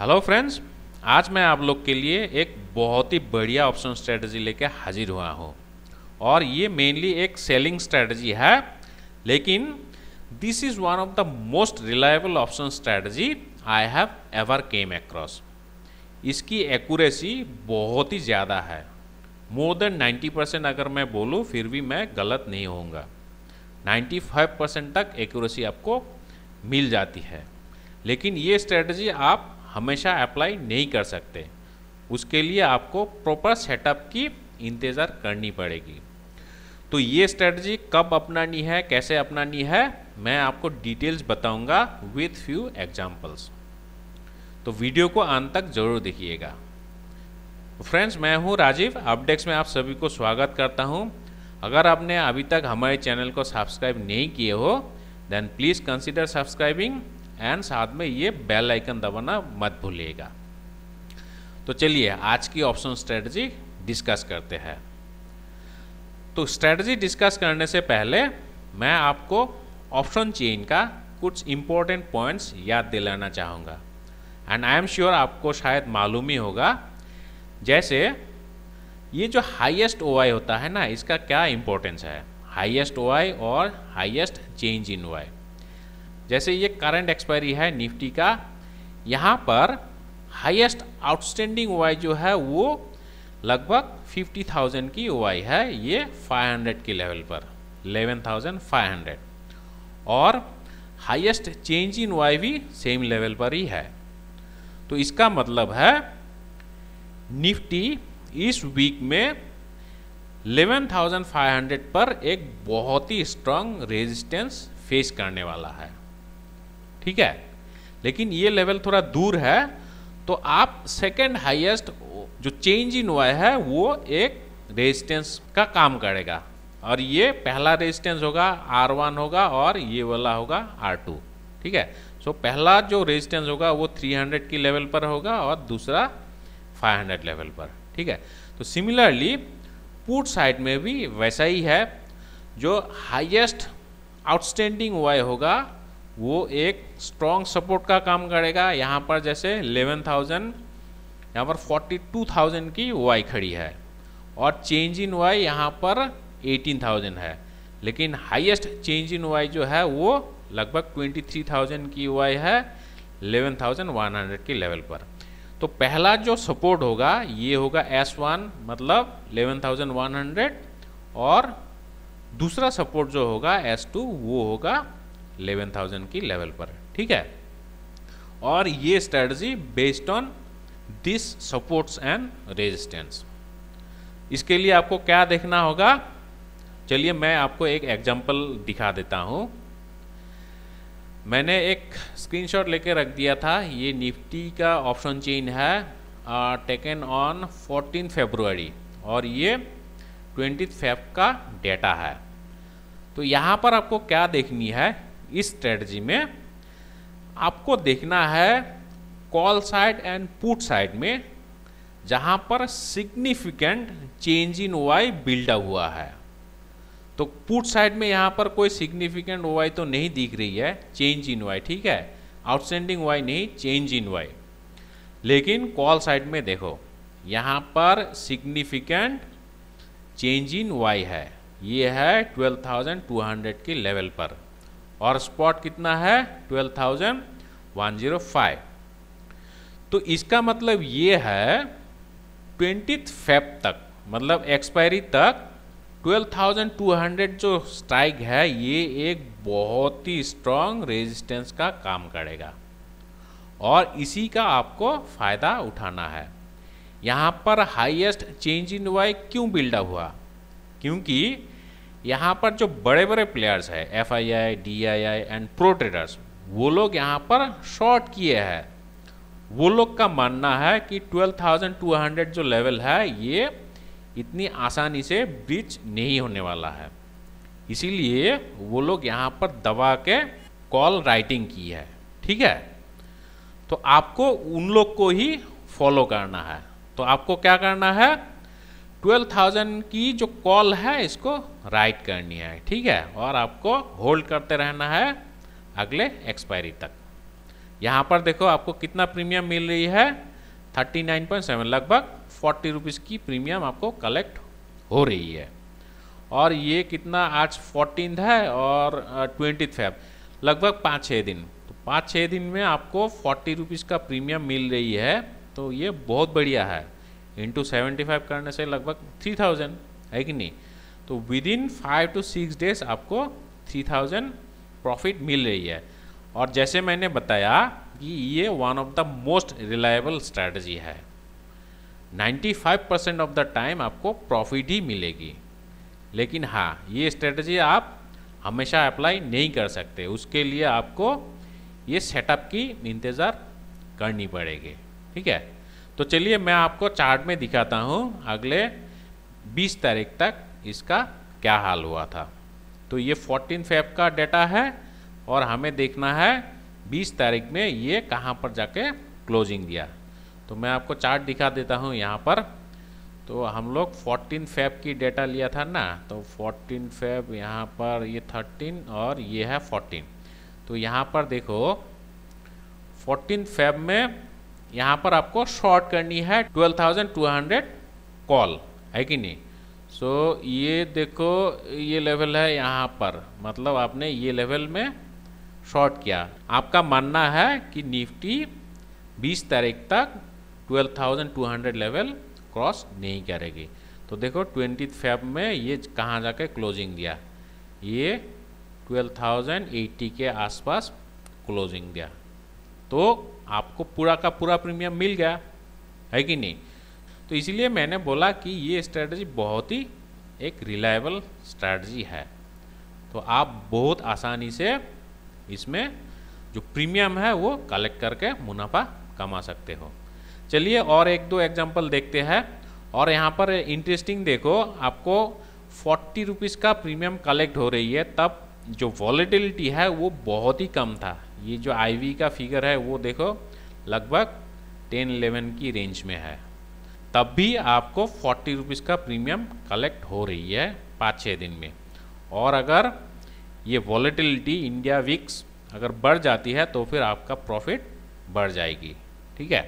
hello friends आज मैं आप लोग के लिए एक बहुत ही बढ़िया ऑप्शन स्ट्रेटजी लेके हाजिर हुआ हूँ और ये मेनली एक सेलिंग स्ट्रेटजी है लेकिन this is one of the most reliable option strategy I have ever came across इसकी एक्यूरेसी बहुत ही ज़्यादा है मोर देन 90 परसेंट अगर मैं बोलूँ फिर भी मैं गलत नहीं होऊंगा 95 परसेंट तक एक्यूरेसी आपको मिल जाती है लेकिन ये स्ट्रेटजी आप हमेशा अप्लाई नहीं कर सकते उसके लिए आपको प्रॉपर सेटअप की इंतज़ार करनी पड़ेगी तो ये स्ट्रेटजी कब अपनानी है कैसे अपनानी है मैं आपको डिटेल्स बताऊंगा विथ फ्यू एग्जांपल्स तो वीडियो को अंत तक जरूर देखिएगा फ्रेंड्स मैं हूं राजीव अपडेक्स में आप सभी को स्वागत करता हूं अगर आपने अभी तक हमारे चैनल को सब्सक्राइब नहीं किए हो then please consider subscribing and साथ में ये बेल आइकन दबाना मत भूलिएगा तो चलिए आज की ऑप्शन स्ट्रेटजी डिस्कस करते हैं तो स्ट्रेटजी डिस्कस करने से पहले मैं आपको ऑप्शन चेन का कुछ इंपॉर्टेंट पॉइंट्स याद दिलाना चाहूँगा एंड आई एम श्योर आपको शायद मालूम ही होगा जैसे ये जो हाईएस्ट ओ होता है ना इसका क्या इंपॉर्टेंस है हाईएस्ट ओ और हाईएस्ट चेंज इन ओ आई जैसे ये करंट एक्सपायरी है निफ्टी का यहाँ पर हाईएस्ट आउटस्टैंडिंग ओआई जो है वो लगभग 50,000 की ओआई है ये 500 के लेवल पर 11,500 और हाईएस्ट चेंज इन वाई भी सेम लेवल पर ही है तो इसका मतलब है निफ्टी इस वीक में 11,500 पर एक बहुत ही स्ट्रांग रेजिस्टेंस फेस करने वाला है ठीक है लेकिन ये लेवल थोड़ा दूर है तो आप सेकेंड हाइएस्ट जो चेंज इन वाय है वो एक रेजिस्टेंस का काम करेगा और ये पहला रेजिस्टेंस होगा आर वन होगा और ये वाला होगा आर टू ठीक है सो so, पहला जो रेजिस्टेंस होगा वो 300 की लेवल पर होगा और दूसरा 500 लेवल पर ठीक है तो सिमिलरली पुट साइड में भी वैसा ही है जो हाईएस्ट आउटस्टैंडिंग वाई होगा वो एक स्ट्रॉन्ग सपोर्ट का काम करेगा यहाँ पर जैसे 11,000 यहाँ पर 42,000 की वाई खड़ी है और चेंज इन वाई यहाँ पर 18,000 है लेकिन हाईएस्ट चेंज इन वाई जो है वो लगभग 23,000 की वाई है 11,100 के लेवल पर तो पहला जो सपोर्ट होगा ये होगा एस वन मतलब 11,100 और दूसरा सपोर्ट जो होगा एस टू वो होगा इलेवन थाउजेंड की लेवल पर ठीक है और ये strategy based on this supports and resistance इसके लिए आपको क्या देखना होगा चलिए मैं आपको एक एग्जाम्पल दिखा देता हूँ मैंने एक स्क्रीनशॉट लेके रख दिया था ये निफ्टी का ऑप्शन चेन है टेकन ऑन फोर्टीन फेब्रुवरी और ये ट्वेंटी फेब का डेटा है तो यहाँ पर आपको क्या देखनी है इस स्ट्रेटजी में आपको देखना है call side and put side में जहां पर significant change in OI buildup हुआ है तो पुट साइड में यहां पर कोई सिग्निफिकेंट वाई तो नहीं दिख रही है चेंज इन वाई ठीक है आउटस्टैंडिंग वाई नहीं चेंज इन वाई लेकिन कॉल साइड में देखो यहां पर सिग्निफिकेंट चेंज इन वाई है ये है 12,200 के लेवल पर और स्पॉट कितना है twelve thousand one zero five तो इसका मतलब ये है ट्वेंटी फेब तक मतलब एक्सपायरी तक 12,200 जो स्ट्राइक है ये एक बहुत ही स्ट्रॉन्ग रेजिस्टेंस का काम करेगा और इसी का आपको फ़ायदा उठाना है यहाँ पर हाईएस्ट चेंज इन वाई क्यों बिल्डअप हुआ क्योंकि यहाँ पर जो बड़े बड़े प्लेयर्स हैं F I I D I I and pro traders वो लोग यहाँ पर शॉर्ट किए हैं वो लोग का मानना है कि 12,200 जो लेवल है ये इतनी आसानी से ब्रिज नहीं होने वाला है इसीलिए वो लोग यहाँ पर दबा के कॉल राइटिंग की है ठीक है तो आपको उन लोग को ही फॉलो करना है तो आपको क्या करना है ट्वेल्व थाउजेंड की जो कॉल है इसको राइट करनी है ठीक है और आपको होल्ड करते रहना है अगले एक्सपायरी तक यहाँ पर देखो आपको कितना प्रीमियम मिल रही है थर्टी नाइन पॉइंट सेवन लगभग फोर्टी रुपीज़ की प्रीमियम आपको कलेक्ट हो रही है और ये कितना आज फोर्टीन है और ट्वेंटी फाइव लगभग पाँच छः दिन तो पाँच छः दिन में आपको फोर्टी रुपीज़ का प्रीमियम मिल रही है तो ये बहुत बढ़िया है इंटू सेवेंटी फाइव करने से लगभग थ्री थाउजेंड है कि नहीं तो within five two six days आपको थ्री थाउजेंड प्रॉफिट मिल रही है और जैसे मैंने बताया कि ये one of the most reliable strategy है 95 परसेंट ऑफ द टाइम आपको प्रॉफिट ही मिलेगी लेकिन हाँ ये स्ट्रेटजी आप हमेशा अप्लाई नहीं कर सकते उसके लिए आपको ये सेटअप की इंतज़ार करनी पड़ेगी ठीक है तो चलिए मैं आपको चार्ट में दिखाता हूँ अगले 20 तारीख तक इसका क्या हाल हुआ था तो ये 14 फेब का डेटा है और हमें देखना है 20 तारीख में ये कहाँ पर जाके क्लोजिंग दिया तो मैं आपको चार्ट दिखा देता हूँ यहाँ पर तो हम लोग 14 फेब की डेटा लिया था ना तो 14 फेब यहाँ पर ये 13 और ये है 14 तो यहाँ पर देखो 14 फेब में यहाँ पर आपको शॉर्ट करनी है twelve thousand two hundred call है कि नहीं सो so, ये देखो ये लेवल है यहाँ पर मतलब आपने ये लेवल में शॉर्ट किया आपका मानना है कि निफ्टी 20 तारीख तक 12,200 लेवल क्रॉस नहीं करेगी तो देखो ट्वेंटी फेब में ये कहाँ जाके क्लोजिंग दिया ये 12,080 के आसपास क्लोजिंग दिया तो आपको पूरा का पूरा प्रीमियम मिल गया है कि नहीं तो इसलिए मैंने बोला कि ये स्ट्रैटी बहुत ही एक रिलायबल स्ट्रैटी है तो आप बहुत आसानी से इसमें जो प्रीमियम है वो कलेक्ट करके मुनाफा कमा सकते हो चलिए और एक दो एग्जाम्पल देखते हैं और यहाँ पर इंटरेस्टिंग देखो आपको फोर्टी रुपीज़ का प्रीमियम कलेक्ट हो रही है तब जो वॉलेटिलिटी है वो बहुत ही कम था ये जो आई का फिगर है वो देखो लगभग टेन इलेवन की रेंज में है तब भी आपको फोर्टी रुपीज़ का प्रीमियम कलेक्ट हो रही है पाँच छः दिन में और अगर ये वॉलेटिलिटी इंडिया विक्स अगर बढ़ जाती है तो फिर आपका प्रॉफिट बढ़ जाएगी ठीक है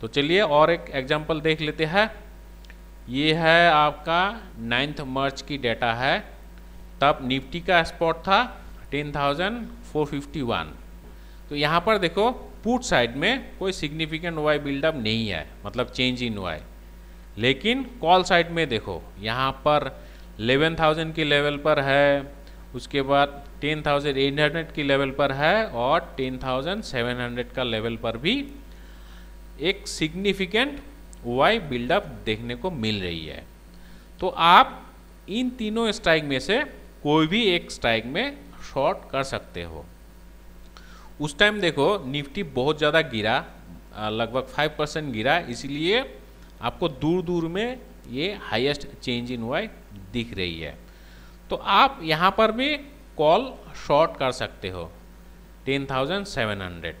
तो चलिए और एक एग्जांपल देख लेते हैं ये है आपका नाइन्थ मार्च की डेटा है तब निफ्टी का स्पॉट था 10,451 तो यहाँ पर देखो पुट साइड में कोई सिग्निफिकेंट वाई बिल्डअप नहीं है मतलब चेंज इन वाई लेकिन कॉल साइड में देखो यहाँ पर 11,000 के लेवल पर है उसके बाद 10,800 के लेवल पर है और 10,700 का लेवल पर भी एक सिग्निफिकेंट वाई बिल्डअप देखने को मिल रही है तो आप इन तीनों स्ट्राइक में से कोई भी एक स्ट्राइक में शॉर्ट कर सकते हो उस टाइम देखो निफ्टी बहुत ज़्यादा गिरा लगभग फाइव परसेंट गिरा इसलिए आपको दूर दूर में ये हाईएस्ट चेंज इन वाई दिख रही है तो आप यहाँ पर भी कॉल शॉर्ट कर सकते हो टेन थाउजेंड सेवन हंड्रेड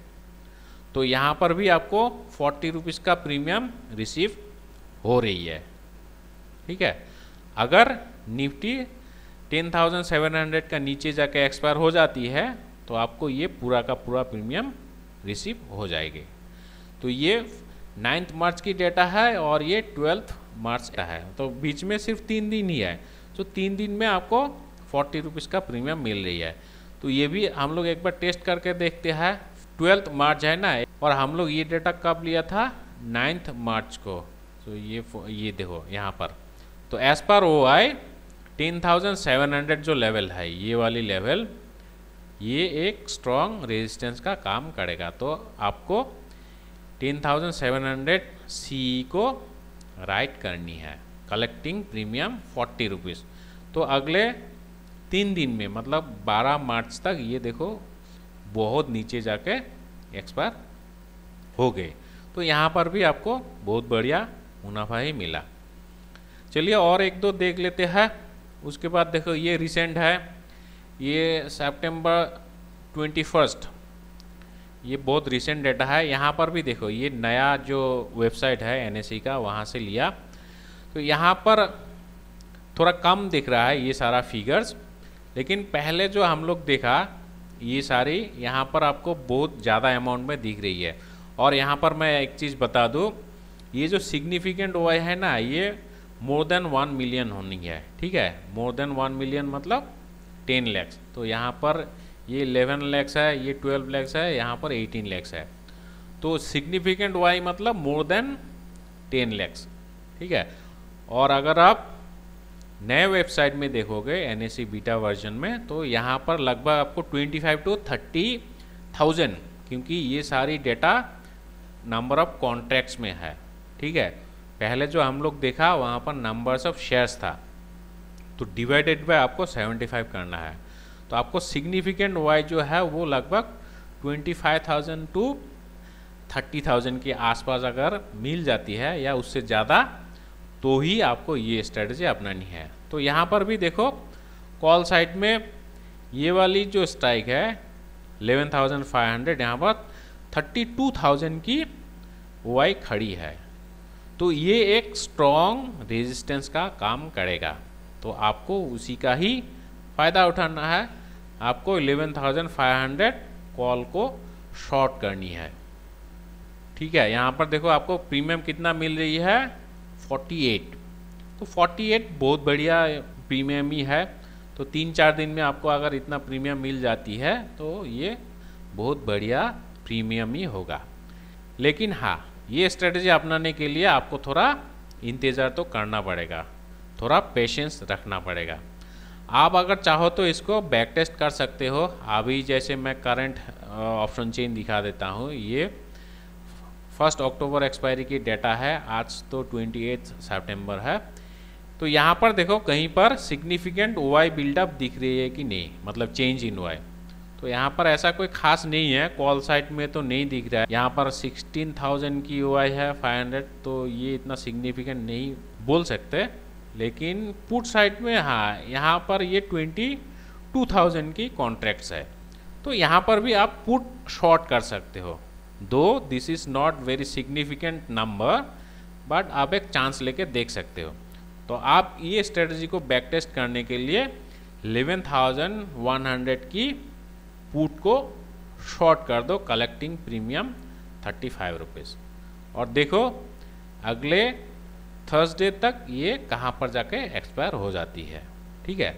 तो यहाँ पर भी आपको फोर्टी रुपीज़ का प्रीमियम रिसीव हो रही है ठीक है अगर Nifty ten thousand seven hundred का नीचे जाके एक्सपायर हो जाती है तो आपको ये पूरा का पूरा प्रीमियम रिसीव हो जाएगी तो ये नाइन्थ मार्च की डेटा है और ये ट्वेल्थ मार्च का है तो बीच में सिर्फ तीन दिन ही है तो तीन दिन में आपको फोर्टी रुपीज़ का प्रीमियम मिल रही है तो ये भी हम लोग एक बार टेस्ट करके देखते हैं ट्वेल्थ मार्च है ना और हम लोग ये डेटा कब लिया था नाइन्थ मार्च को तो ये ये देखो यहाँ पर तो एज पर ओ आई 13,700 जो लेवल है ये वाली लेवल ये एक स्ट्रॉन्ग रेजिस्टेंस का काम करेगा तो आपको 10,700 सी को राइट करनी है कलेक्टिंग प्रीमियम फोर्टी रुपीज़ तो अगले तीन दिन में मतलब 12 मार्च तक ये देखो बहुत नीचे जाके एक्सपायर हो गए तो यहाँ पर भी आपको बहुत बढ़िया मुनाफा ही मिला चलिए और एक दो देख लेते हैं उसके बाद देखो ये रिसेंट है ये सितंबर फर्स्ट ये बहुत रिसेंट डेटा है यहाँ पर भी देखो ये नया जो वेबसाइट है एन का वहाँ से लिया तो यहाँ पर थोड़ा कम दिख रहा है ये सारा फिगर्स लेकिन पहले जो हम लोग देखा ये सारी यहाँ पर आपको बहुत ज़्यादा अमाउंट में दिख रही है और यहाँ पर मैं एक चीज़ बता दूँ ये जो सिग्निफिकेंट वाई है ना ये मोर देन वन मिलियन होनी है ठीक है मोर देन वन मिलियन मतलब टेन लैक्स तो यहाँ पर ये इलेवन लैक्स है ये ट्वेल्व लैक्स है यहाँ पर एटीन लैक्स है तो सिग्निफिकेंट वाई मतलब मोर देन टेन लैक्स ठीक है और अगर आप नए वेबसाइट में देखोगे एन बीटा वर्जन में तो यहाँ पर लगभग आपको twenty five to thirty thousand क्योंकि ये सारी डेटा नंबर ऑफ कॉन्ट्रैक्ट्स में है ठीक है पहले जो हम लोग देखा वहाँ पर नंबर्स ऑफ शेयर्स था तो डिवाइडेड बाय आपको 75 करना है तो आपको सिग्निफिकेंट वाई जो है वो लगभग 25,000 टू 30,000 के आसपास अगर मिल जाती है या उससे ज़्यादा तो ही आपको ये स्ट्रेटजी अपनानी है तो यहाँ पर भी देखो कॉल साइड में ये वाली जो स्ट्राइक है 11,500 यहाँ पर 32,000 की वाई खड़ी है तो ये एक स्ट्रॉन्ग रेजिस्टेंस का काम करेगा तो आपको उसी का ही फ़ायदा उठाना है आपको 11,500 कॉल को शॉर्ट करनी है ठीक है यहाँ पर देखो आपको प्रीमियम कितना मिल रही है 48 तो 48 बहुत बढ़िया प्रीमियम ही है तो तीन चार दिन में आपको अगर इतना प्रीमियम मिल जाती है तो ये बहुत बढ़िया प्रीमियम ही होगा लेकिन हाँ ये स्ट्रेटजी अपनाने के लिए आपको थोड़ा इंतज़ार तो करना पड़ेगा थोड़ा पेशेंस रखना पड़ेगा आप अगर चाहो तो इसको बैक टेस्ट कर सकते हो अभी जैसे मैं करंट ऑप्शन चेन दिखा देता हूँ ये फर्स्ट अक्टूबर एक्सपायरी की डेटा है आज तो ट्वेंटी एथ सेप्टेम्बर है तो यहाँ पर देखो कहीं पर सिग्निफिकेंट ओ बिल्डअप दिख रही है कि नहीं मतलब चेंज इन वाई तो यहाँ पर ऐसा कोई खास नहीं है कॉल साइट में तो नहीं दिख रहा है यहाँ पर 16,000 की यू है 500 तो ये इतना सिग्निफिकेंट नहीं बोल सकते लेकिन पुट साइट में हाँ यहाँ पर ये 22,000 की कॉन्ट्रैक्ट्स है तो यहाँ पर भी आप पुट शॉर्ट कर सकते हो दो this is not very significant number but आप एक चांस लेके देख सकते हो तो आप ये स्ट्रेटजी को बैक टेस्ट करने के लिए 11,100 की पुट को शॉर्ट कर दो collecting premium thirty five rupees और देखो अगले थर्सडे तक ये कहाँ पर जाके एक्सपायर हो जाती है ठीक है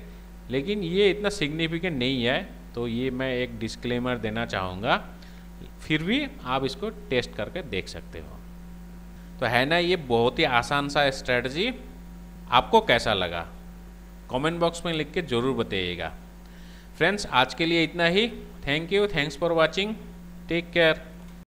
लेकिन ये इतना सिग्निफिकेंट नहीं है तो ये मैं एक डिस्क्लेमर देना चाहूँगा फिर भी आप इसको टेस्ट करके देख सकते हो तो है ना ये बहुत ही आसान सा स्ट्रेटजी आपको कैसा लगा कमेंट बॉक्स में लिख के ज़रूर बताइएगा फ्रेंड्स आज के लिए इतना ही thank you thanks for watching take care